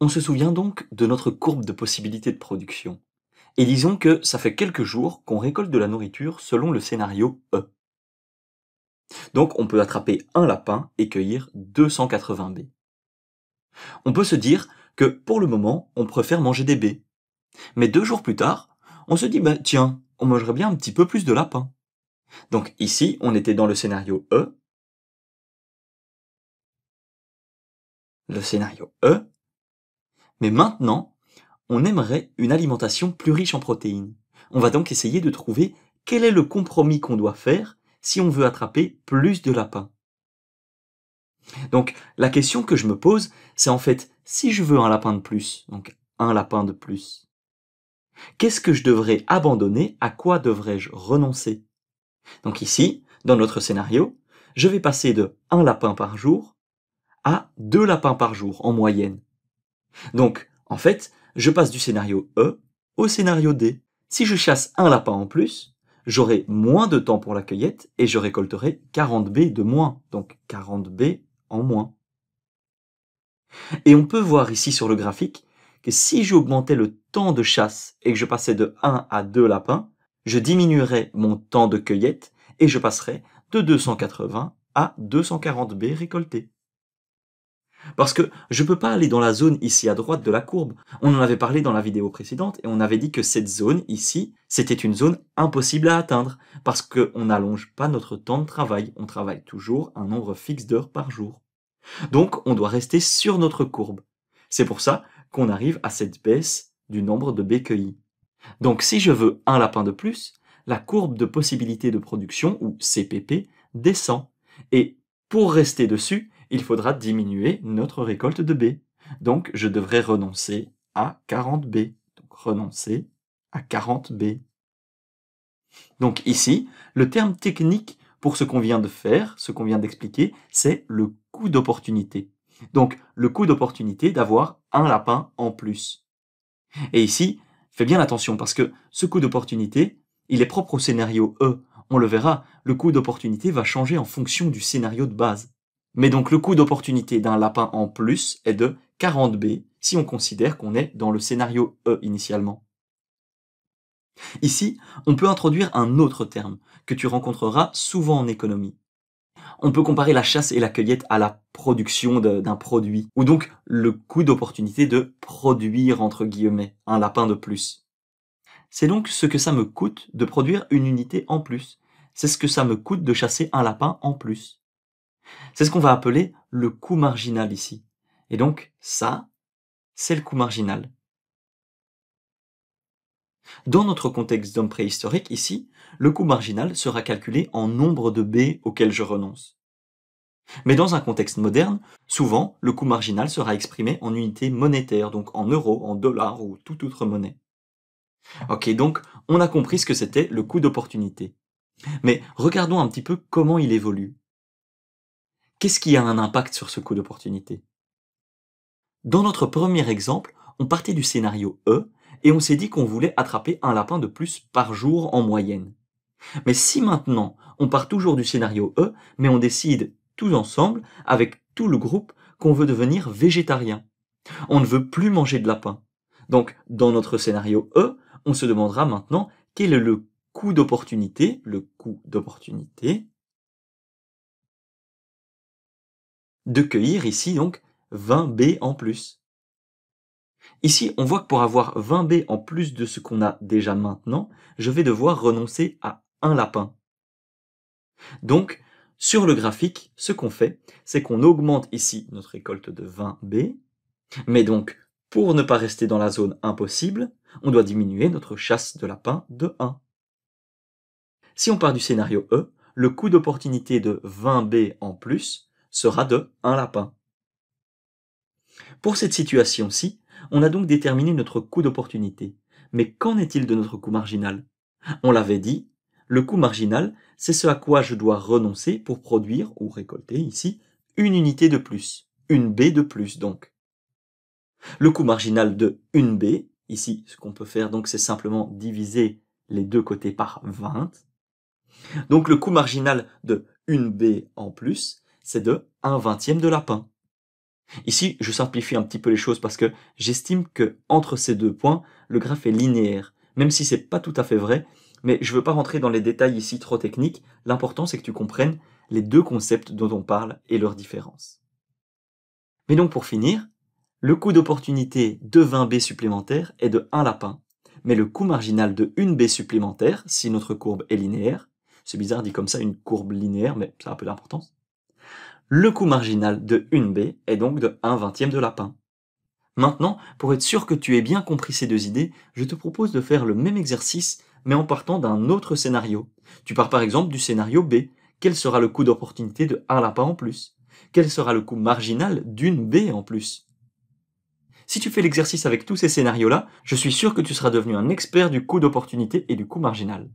On se souvient donc de notre courbe de possibilités de production. Et disons que ça fait quelques jours qu'on récolte de la nourriture selon le scénario E. Donc on peut attraper un lapin et cueillir 280 baies. On peut se dire que pour le moment, on préfère manger des baies. Mais deux jours plus tard, on se dit, bah, tiens, on mangerait bien un petit peu plus de lapins. Donc ici, on était dans le scénario E. Le scénario E, mais maintenant, on aimerait une alimentation plus riche en protéines. On va donc essayer de trouver quel est le compromis qu'on doit faire si on veut attraper plus de lapins. Donc la question que je me pose, c'est en fait si je veux un lapin de plus, donc un lapin de plus, qu'est-ce que je devrais abandonner, à quoi devrais-je renoncer Donc ici, dans notre scénario, je vais passer de un lapin par jour à deux lapins par jour en moyenne. Donc, en fait, je passe du scénario E au scénario D. Si je chasse un lapin en plus, j'aurai moins de temps pour la cueillette et je récolterai 40 B de moins, donc 40 B en moins. Et on peut voir ici sur le graphique que si j'augmentais le temps de chasse et que je passais de 1 à 2 lapins, je diminuerais mon temps de cueillette et je passerais de 280 à 240 B récoltés. Parce que je ne peux pas aller dans la zone ici à droite de la courbe. On en avait parlé dans la vidéo précédente et on avait dit que cette zone ici, c'était une zone impossible à atteindre parce qu'on n'allonge pas notre temps de travail. On travaille toujours un nombre fixe d'heures par jour. Donc on doit rester sur notre courbe. C'est pour ça qu'on arrive à cette baisse du nombre de bécueillis. Donc si je veux un lapin de plus, la courbe de possibilité de production, ou CPP, descend. Et pour rester dessus, il faudra diminuer notre récolte de B. Donc je devrais renoncer à 40B. Donc renoncer à 40B. Donc ici, le terme technique pour ce qu'on vient de faire, ce qu'on vient d'expliquer, c'est le coût d'opportunité. Donc le coût d'opportunité d'avoir un lapin en plus. Et ici, fais bien attention parce que ce coût d'opportunité, il est propre au scénario E. On le verra, le coût d'opportunité va changer en fonction du scénario de base. Mais donc le coût d'opportunité d'un lapin en plus est de 40B si on considère qu'on est dans le scénario E initialement. Ici, on peut introduire un autre terme que tu rencontreras souvent en économie. On peut comparer la chasse et la cueillette à la production d'un produit, ou donc le coût d'opportunité de produire, entre guillemets, un lapin de plus. C'est donc ce que ça me coûte de produire une unité en plus. C'est ce que ça me coûte de chasser un lapin en plus. C'est ce qu'on va appeler le coût marginal ici. Et donc ça, c'est le coût marginal. Dans notre contexte d'homme préhistorique, ici, le coût marginal sera calculé en nombre de baies auxquelles je renonce. Mais dans un contexte moderne, souvent, le coût marginal sera exprimé en unités monétaires, donc en euros, en dollars ou toute autre monnaie. Ok, donc on a compris ce que c'était le coût d'opportunité. Mais regardons un petit peu comment il évolue. Qu'est-ce qui a un impact sur ce coût d'opportunité Dans notre premier exemple, on partait du scénario E et on s'est dit qu'on voulait attraper un lapin de plus par jour en moyenne. Mais si maintenant on part toujours du scénario E, mais on décide tous ensemble, avec tout le groupe, qu'on veut devenir végétarien. On ne veut plus manger de lapin. Donc, dans notre scénario E, on se demandera maintenant quel est le coût d'opportunité, le coût d'opportunité de cueillir ici donc 20 b en plus. Ici, on voit que pour avoir 20 b en plus de ce qu'on a déjà maintenant, je vais devoir renoncer à un lapin. Donc, sur le graphique, ce qu'on fait, c'est qu'on augmente ici notre récolte de 20 b, mais donc, pour ne pas rester dans la zone impossible, on doit diminuer notre chasse de lapin de 1. Si on part du scénario E, le coût d'opportunité de 20 b en plus, sera de un lapin. Pour cette situation-ci, on a donc déterminé notre coût d'opportunité. Mais qu'en est-il de notre coût marginal On l'avait dit, le coût marginal, c'est ce à quoi je dois renoncer pour produire ou récolter ici une unité de plus, une B de plus donc. Le coût marginal de une B, ici ce qu'on peut faire donc c'est simplement diviser les deux côtés par 20. Donc le coût marginal de une B en plus, c'est de 1 vingtième de lapin. Ici, je simplifie un petit peu les choses parce que j'estime que entre ces deux points, le graphe est linéaire, même si c'est pas tout à fait vrai, mais je veux pas rentrer dans les détails ici trop techniques, l'important c'est que tu comprennes les deux concepts dont on parle et leurs différences. Mais donc pour finir, le coût d'opportunité de 20 B supplémentaires est de 1 lapin, mais le coût marginal de 1 B supplémentaire, si notre courbe est linéaire, c'est bizarre dit comme ça, une courbe linéaire, mais ça a un peu d'importance, le coût marginal de une b est donc de 1 vingtième de lapin. Maintenant, pour être sûr que tu aies bien compris ces deux idées, je te propose de faire le même exercice, mais en partant d'un autre scénario. Tu pars par exemple du scénario B. Quel sera le coût d'opportunité de un lapin en plus Quel sera le coût marginal d'une B en plus si tu fais l'exercice avec tous ces scénarios-là, je suis sûr que tu seras devenu un expert du coût d'opportunité et du coût marginal.